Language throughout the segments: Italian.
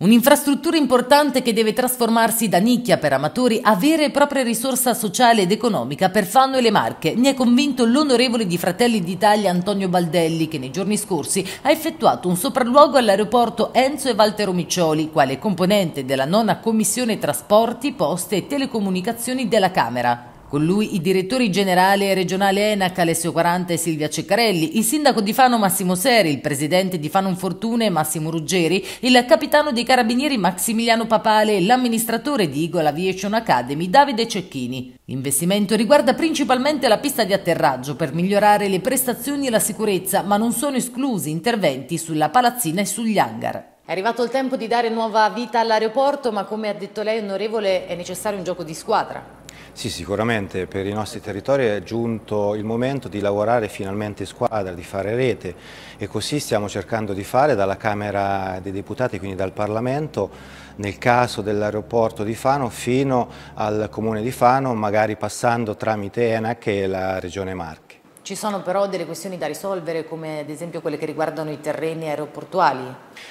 Un'infrastruttura importante che deve trasformarsi da nicchia per amatori a vera e propria risorsa sociale ed economica per Fanno e le Marche. Ne è convinto l'onorevole di Fratelli d'Italia Antonio Baldelli che nei giorni scorsi ha effettuato un sopralluogo all'aeroporto Enzo e Valtero Miccioli, quale componente della nona commissione trasporti, poste e telecomunicazioni della Camera. Con lui i direttori generale e regionale ENAC Alessio Quaranta e Silvia Ceccarelli, il sindaco di Fano Massimo Seri, il presidente di Fano Infortune Massimo Ruggeri, il capitano dei carabinieri Maximiliano Papale e l'amministratore di Eagle Aviation Academy Davide Cecchini. L'investimento riguarda principalmente la pista di atterraggio per migliorare le prestazioni e la sicurezza, ma non sono esclusi interventi sulla palazzina e sugli hangar. È arrivato il tempo di dare nuova vita all'aeroporto, ma come ha detto lei, onorevole, è necessario un gioco di squadra. Sì, sicuramente per i nostri territori è giunto il momento di lavorare finalmente in squadra, di fare rete e così stiamo cercando di fare dalla Camera dei Deputati, quindi dal Parlamento, nel caso dell'aeroporto di Fano fino al Comune di Fano, magari passando tramite ENAC e la Regione Marche. Ci sono però delle questioni da risolvere come ad esempio quelle che riguardano i terreni aeroportuali?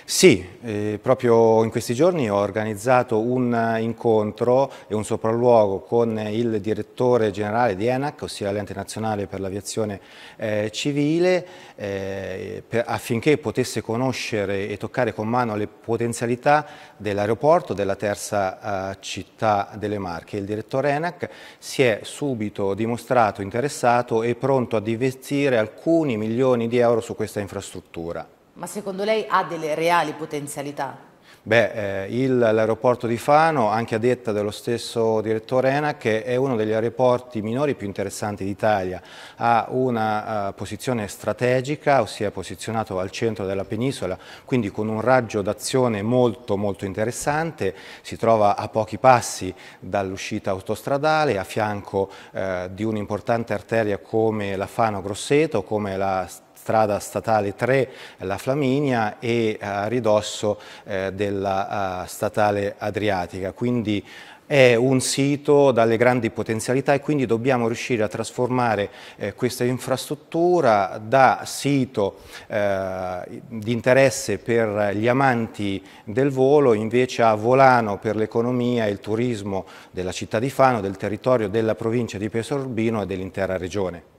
Sì, eh, proprio in questi giorni ho organizzato un incontro e un sopralluogo con il direttore generale di ENAC, ossia l'ente nazionale per l'aviazione eh, civile, eh, per, affinché potesse conoscere e toccare con mano le potenzialità dell'aeroporto della terza eh, città delle Marche. Il direttore ENAC si è subito dimostrato interessato e pronto a di investire alcuni milioni di euro su questa infrastruttura. Ma secondo lei ha delle reali potenzialità? Beh, eh, l'aeroporto di Fano, anche a detta dello stesso direttore ENAC, è uno degli aeroporti minori più interessanti d'Italia. Ha una uh, posizione strategica, ossia posizionato al centro della penisola, quindi con un raggio d'azione molto, molto interessante. Si trova a pochi passi dall'uscita autostradale, a fianco uh, di un'importante arteria come la Fano-Grosseto, come la strada statale 3, la Flaminia, e a ridosso eh, della uh, statale Adriatica. Quindi è un sito dalle grandi potenzialità e quindi dobbiamo riuscire a trasformare eh, questa infrastruttura da sito eh, di interesse per gli amanti del volo invece a volano per l'economia e il turismo della città di Fano, del territorio della provincia di Pesorbino e dell'intera regione.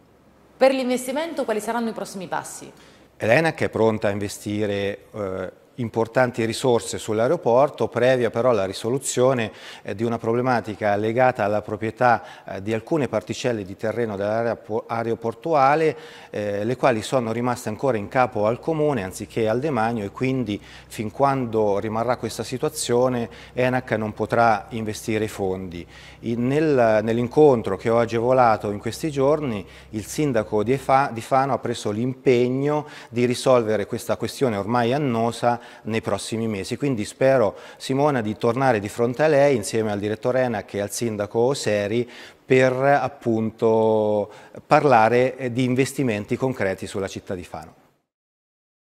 Per l'investimento quali saranno i prossimi passi? Elena che è pronta a investire eh, importanti risorse sull'aeroporto, previa però la risoluzione eh, di una problematica legata alla proprietà eh, di alcune particelle di terreno dell'area aeroportuale, eh, le quali sono rimaste ancora in capo al Comune anziché al demanio e quindi fin quando rimarrà questa situazione ENAC non potrà investire i fondi. nell'incontro che ho agevolato in questi giorni, il sindaco di, di Fano ha preso l'impegno di risolvere questa questione ormai annosa nei prossimi mesi. Quindi spero, Simona, di tornare di fronte a lei insieme al direttore ENAC e al sindaco Oseri per appunto parlare eh, di investimenti concreti sulla città di Fano.